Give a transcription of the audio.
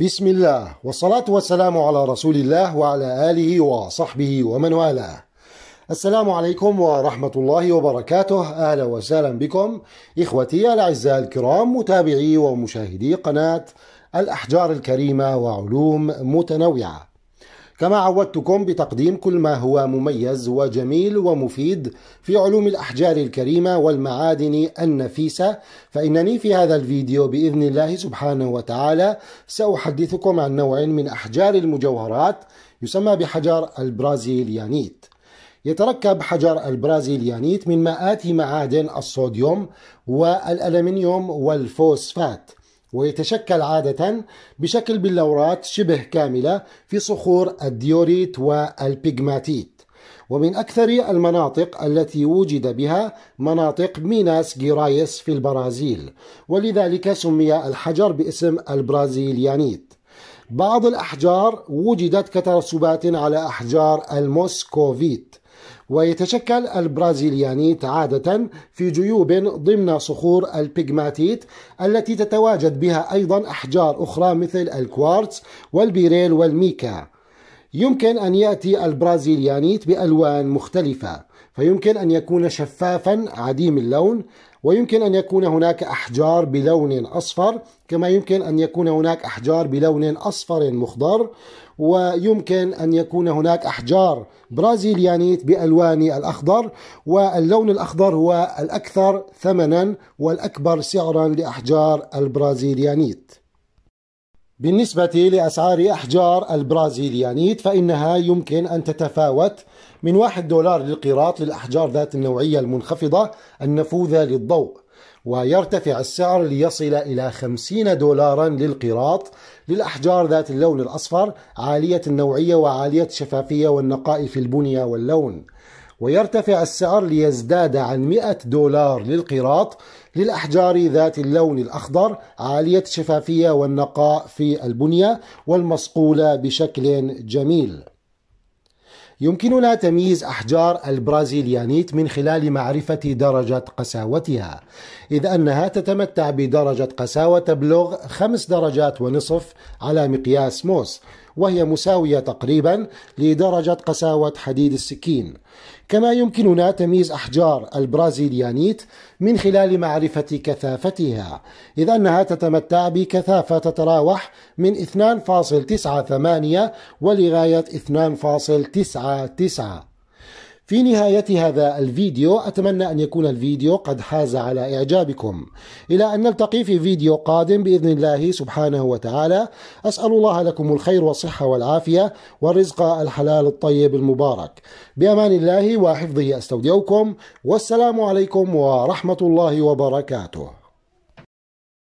بسم الله والصلاة والسلام على رسول الله وعلى آله وصحبه ومن والاه السلام عليكم ورحمة الله وبركاته أهلا وسهلا بكم إخوتي الأعزاء الكرام متابعي ومشاهدي قناة الأحجار الكريمة وعلوم متنوعة كما عودتكم بتقديم كل ما هو مميز وجميل ومفيد في علوم الأحجار الكريمة والمعادن النفيسة فإنني في هذا الفيديو بإذن الله سبحانه وتعالى سأحدثكم عن نوع من أحجار المجوهرات يسمى بحجر البرازيليانيت يتركب حجر البرازيليانيت من مئات معادن الصوديوم والألمنيوم والفوسفات ويتشكل عادة بشكل بلورات شبه كاملة في صخور الديوريت والبيجماتيت ومن أكثر المناطق التي وجد بها مناطق ميناس جيرايس في البرازيل ولذلك سمي الحجر باسم البرازيليانيت بعض الأحجار وجدت كترسبات على أحجار الموسكوفيت ويتشكل البرازيليانيت عادة في جيوب ضمن صخور البيغماتيت التي تتواجد بها أيضا أحجار أخرى مثل الكوارتز والبيريل والميكا يمكن أن يأتي البرازيليانيت بألوان مختلفة فيمكن أن يكون شفافا عديم اللون ويمكن أن يكون هناك أحجار بلون أصفر كما يمكن أن يكون هناك أحجار بلون أصفر مخضر ويمكن أن يكون هناك أحجار برازيليانيت بألوان الأخضر واللون الأخضر هو الأكثر ثمنا والأكبر سعرا لأحجار البرازيليانيت بالنسبة لأسعار أحجار البرازيليانيت فإنها يمكن أن تتفاوت من 1 دولار للقيراط للأحجار ذات النوعية المنخفضة النفوذة للضوء ويرتفع السعر ليصل إلى 50 دولارا للقيراط للأحجار ذات اللون الأصفر عالية النوعية وعالية الشفافية والنقاء في البنية واللون ويرتفع السعر ليزداد عن 100 دولار للقراط للأحجار ذات اللون الأخضر عالية الشفافية والنقاء في البنية والمصقولة بشكل جميل يمكننا تمييز أحجار البرازيليانيت من خلال معرفة درجة قساوتها إذ أنها تتمتع بدرجة قساوة تبلغ خمس درجات ونصف على مقياس موس وهي مساوية تقريبا لدرجة قساوة حديد السكين كما يمكننا تمييز أحجار البرازيليانيت من خلال معرفة كثافتها إذ أنها تتمتع بكثافة تتراوح من 2.98 ولغاية 2.99 في نهاية هذا الفيديو أتمنى أن يكون الفيديو قد حاز على إعجابكم إلى أن نلتقي في فيديو قادم بإذن الله سبحانه وتعالى أسأل الله لكم الخير والصحة والعافية والرزق الحلال الطيب المبارك بأمان الله وحفظه أستودعكم والسلام عليكم ورحمة الله وبركاته